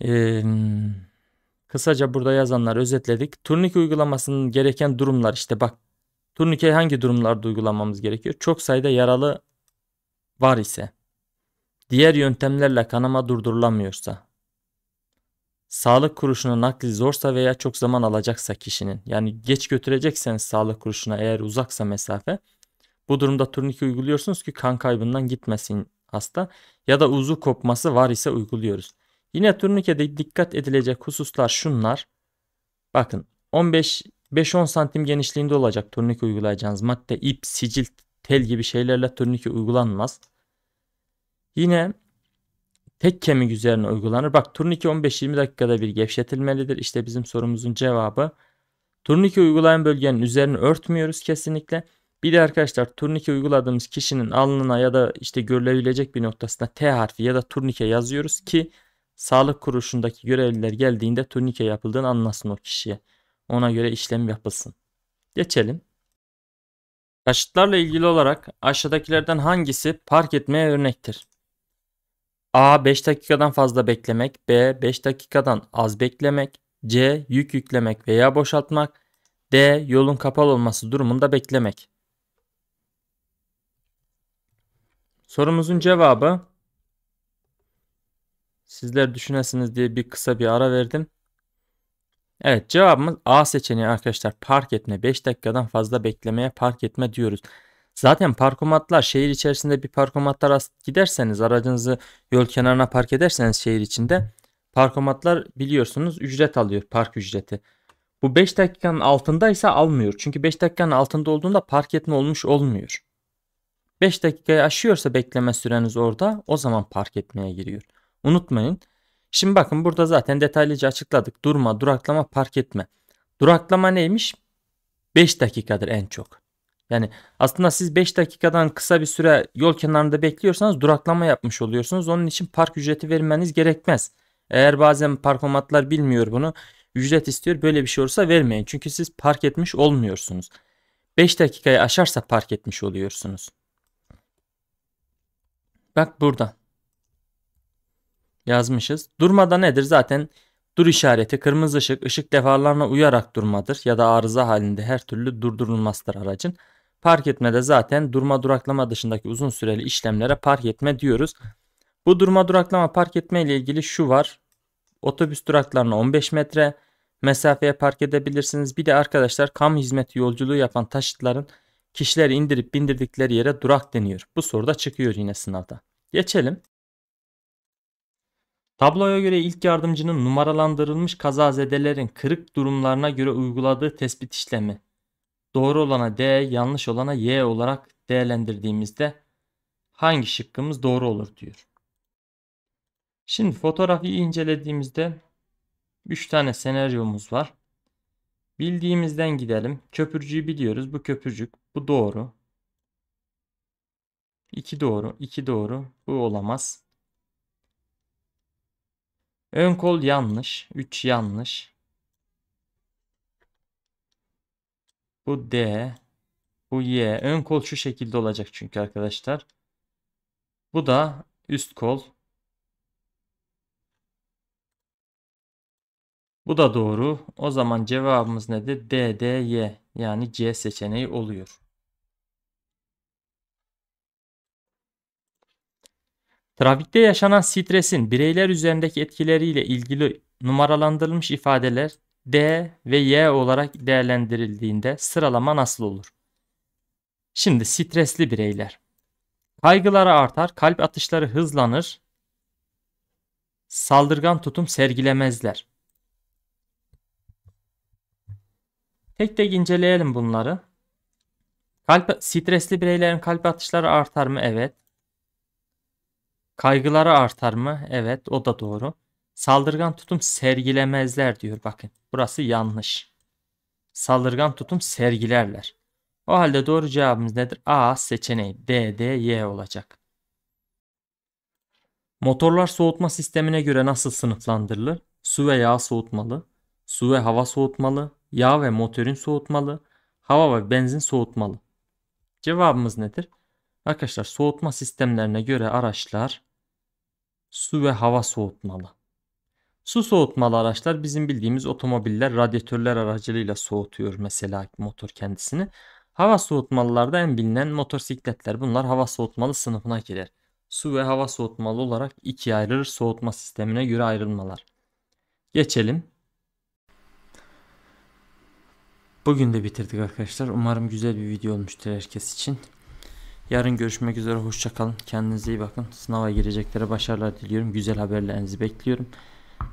Ee, kısaca burada yazanları özetledik. Turnike uygulamasının gereken durumlar işte bak Turnike hangi durumlarda uygulamamız gerekiyor? Çok sayıda yaralı var ise, diğer yöntemlerle kanama durdurulamıyorsa, sağlık kuruşuna nakli zorsa veya çok zaman alacaksa kişinin yani geç götürecekseniz sağlık kuruşuna eğer uzaksa mesafe bu durumda turnike uyguluyorsunuz ki kan kaybından gitmesin hasta ya da uzu kopması var ise uyguluyoruz. Yine turnikede dikkat edilecek hususlar şunlar. Bakın 15 5-10 santim genişliğinde olacak turnike uygulayacağınız madde, ip, sicil, tel gibi şeylerle turnike uygulanmaz. Yine tek kemik üzerine uygulanır. Bak turnike 15-20 dakikada bir gevşetilmelidir. İşte bizim sorumuzun cevabı. Turnike uygulayan bölgenin üzerini örtmüyoruz kesinlikle. Bir de arkadaşlar turnike uyguladığımız kişinin alnına ya da işte görülebilecek bir noktasına T harfi ya da turnike yazıyoruz ki Sağlık kuruluşundaki görevliler geldiğinde turnike yapıldığını anlasın o kişiye. Ona göre işlem yapılsın. Geçelim. Taşıtlarla ilgili olarak aşağıdakilerden hangisi park etmeye örnektir? A. 5 dakikadan fazla beklemek. B. 5 dakikadan az beklemek. C. Yük yüklemek veya boşaltmak. D. Yolun kapalı olması durumunda beklemek. Sorumuzun cevabı Sizler düşünesiniz diye bir kısa bir ara verdim. Evet cevabımız A seçeneği arkadaşlar park etme 5 dakikadan fazla beklemeye park etme diyoruz. Zaten parkomatlar şehir içerisinde bir parkomatlara giderseniz aracınızı yol kenarına park ederseniz şehir içinde parkomatlar biliyorsunuz ücret alıyor park ücreti. Bu 5 dakikanın altındaysa almıyor. Çünkü 5 dakikanın altında olduğunda park etme olmuş olmuyor. 5 dakikayı aşıyorsa bekleme süreniz orada o zaman park etmeye giriyor unutmayın. Şimdi bakın burada zaten detaylıca açıkladık. Durma, duraklama, park etme. Duraklama neymiş? 5 dakikadır en çok. Yani aslında siz 5 dakikadan kısa bir süre yol kenarında bekliyorsanız duraklama yapmış oluyorsunuz. Onun için park ücreti vermeniz gerekmez. Eğer bazen parkomatlar bilmiyor bunu ücret istiyor böyle bir şey olursa vermeyin. Çünkü siz park etmiş olmuyorsunuz. 5 dakikayı aşarsa park etmiş oluyorsunuz. Bak burada yazmışız. Durmada nedir? Zaten dur işareti kırmızı ışık ışık defalarına uyarak durmadır ya da arıza halinde her türlü durdurulmazdır aracın. Park etmede zaten durma duraklama dışındaki uzun süreli işlemlere park etme diyoruz. Bu durma duraklama park etme ile ilgili şu var. Otobüs duraklarına 15 metre mesafeye park edebilirsiniz. Bir de arkadaşlar kamu hizmeti yolculuğu yapan taşıtların kişileri indirip bindirdikleri yere durak deniyor. Bu soruda çıkıyor yine sınavda. Geçelim. Tabloya göre ilk yardımcının numaralandırılmış kazazedelerin kırık durumlarına göre uyguladığı tespit işlemi doğru olana D, yanlış olana Y olarak değerlendirdiğimizde hangi şıkkımız doğru olur diyor. Şimdi fotoğrafı incelediğimizde 3 tane senaryomuz var. Bildiğimizden gidelim. Köpürcüğü biliyoruz. Bu köpürcük. Bu doğru. 2 doğru. 2 doğru. Bu olamaz. Ön kol yanlış. 3 yanlış. Bu D. Bu Y. Ön kol şu şekilde olacak çünkü arkadaşlar. Bu da üst kol. Bu da doğru. O zaman cevabımız nedir? D, D, Y. Yani C seçeneği oluyor. Trafikte yaşanan stresin bireyler üzerindeki etkileriyle ilgili numaralandırılmış ifadeler D ve Y olarak değerlendirildiğinde sıralama nasıl olur? Şimdi stresli bireyler. Kaygıları artar, kalp atışları hızlanır, saldırgan tutum sergilemezler. Tek tek inceleyelim bunları. Kalp, stresli bireylerin kalp atışları artar mı? Evet. Kaygıları artar mı? Evet o da doğru. Saldırgan tutum sergilemezler diyor bakın. Burası yanlış. Saldırgan tutum sergilerler. O halde doğru cevabımız nedir? A seçeneği D, D, Y olacak. Motorlar soğutma sistemine göre nasıl sınıflandırılır? Su ve yağ soğutmalı, su ve hava soğutmalı, yağ ve motorun soğutmalı, hava ve benzin soğutmalı. Cevabımız nedir? Arkadaşlar soğutma sistemlerine göre araçlar su ve hava soğutmalı. Su soğutmalı araçlar bizim bildiğimiz otomobiller radyatörler aracılığıyla soğutuyor mesela motor kendisini. Hava soğutmalılarda en bilinen motosikletler bunlar hava soğutmalı sınıfına girer. Su ve hava soğutmalı olarak ikiye ayrılır soğutma sistemine göre ayrılmalar. Geçelim. Bugün de bitirdik arkadaşlar. Umarım güzel bir video olmuştur herkes için. Yarın görüşmek üzere. Hoşçakalın. Kendinize iyi bakın. Sınava gireceklere başarılar diliyorum. Güzel haberlerinizi bekliyorum.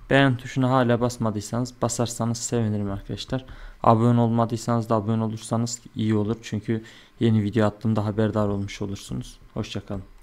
Beğen tuşuna hala basmadıysanız basarsanız sevinirim arkadaşlar. Abone olmadıysanız da abone olursanız iyi olur. Çünkü yeni video attığımda haberdar olmuş olursunuz. Hoşçakalın.